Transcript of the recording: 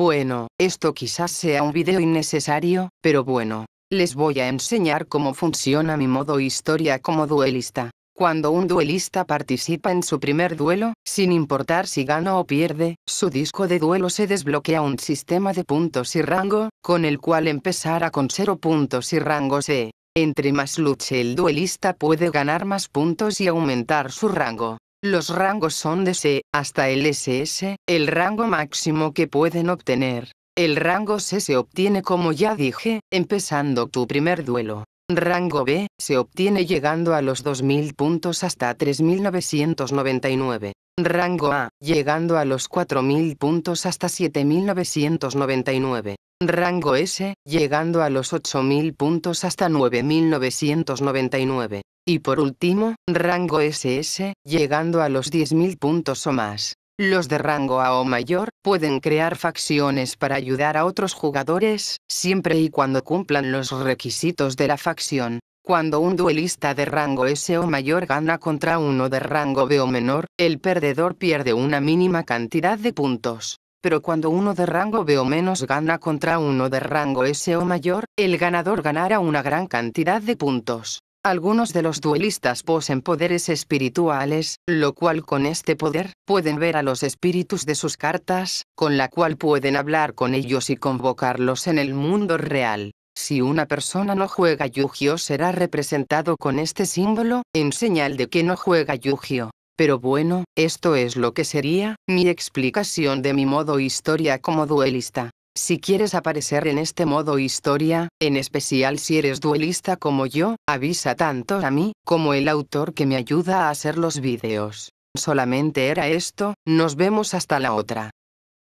Bueno, esto quizás sea un video innecesario, pero bueno. Les voy a enseñar cómo funciona mi modo historia como duelista. Cuando un duelista participa en su primer duelo, sin importar si gana o pierde, su disco de duelo se desbloquea un sistema de puntos y rango, con el cual empezará con 0 puntos y rango C. Entre más luche el duelista puede ganar más puntos y aumentar su rango. Los rangos son de C hasta el SS, el rango máximo que pueden obtener. El rango C se obtiene como ya dije, empezando tu primer duelo. Rango B se obtiene llegando a los 2000 puntos hasta 3999. Rango A, llegando a los 4000 puntos hasta 7999 rango S, llegando a los 8.000 puntos hasta 9.999. Y por último, rango SS, llegando a los 10.000 puntos o más. Los de rango A o mayor pueden crear facciones para ayudar a otros jugadores, siempre y cuando cumplan los requisitos de la facción. Cuando un duelista de rango S o mayor gana contra uno de rango B o menor, el perdedor pierde una mínima cantidad de puntos. Pero cuando uno de rango B o menos gana contra uno de rango S o mayor, el ganador ganará una gran cantidad de puntos. Algunos de los duelistas poseen poderes espirituales, lo cual con este poder, pueden ver a los espíritus de sus cartas, con la cual pueden hablar con ellos y convocarlos en el mundo real. Si una persona no juega yugio será representado con este símbolo, en señal de que no juega yugio. Pero bueno, esto es lo que sería, mi explicación de mi modo historia como duelista. Si quieres aparecer en este modo historia, en especial si eres duelista como yo, avisa tanto a mí, como el autor que me ayuda a hacer los vídeos. Solamente era esto, nos vemos hasta la otra.